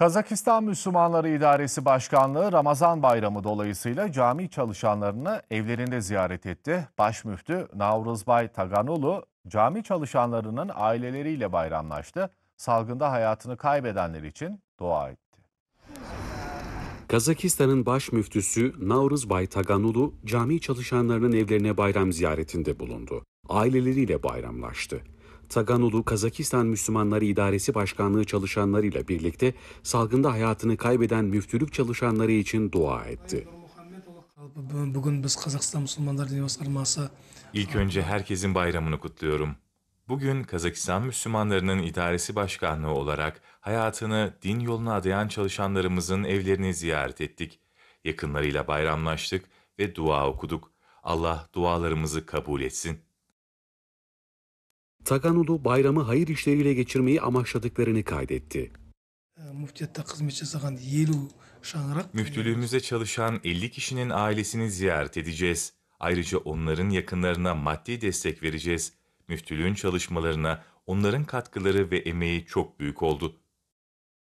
Kazakistan Müslümanları İdaresi Başkanlığı Ramazan Bayramı dolayısıyla cami çalışanlarını evlerinde ziyaret etti. Başmüftü Navruzbay Taganulu cami çalışanlarının aileleriyle bayramlaştı. Salgında hayatını kaybedenler için dua etti. Kazakistan'ın baş müftüsü Navruzbay Taganulu cami çalışanlarının evlerine bayram ziyaretinde bulundu. Aileleriyle bayramlaştı. Taganulu Kazakistan Müslümanları İdaresi Başkanlığı çalışanlarıyla birlikte salgında hayatını kaybeden müftülük çalışanları için dua etti. Bugün biz Kazakistan Müslümanları Dünya Sarması... İlk önce herkesin bayramını kutluyorum. Bugün Kazakistan Müslümanlarının İdaresi Başkanlığı olarak hayatını din yoluna adayan çalışanlarımızın evlerini ziyaret ettik. Yakınlarıyla bayramlaştık ve dua okuduk. Allah dualarımızı kabul etsin. Taganulu bayramı hayır işleriyle geçirmeyi amaçladıklarını kaydetti. Ee, Müftülüğümüzde çalışan 50 kişinin ailesini ziyaret edeceğiz. Ayrıca onların yakınlarına maddi destek vereceğiz. Müftülüğün çalışmalarına onların katkıları ve emeği çok büyük oldu.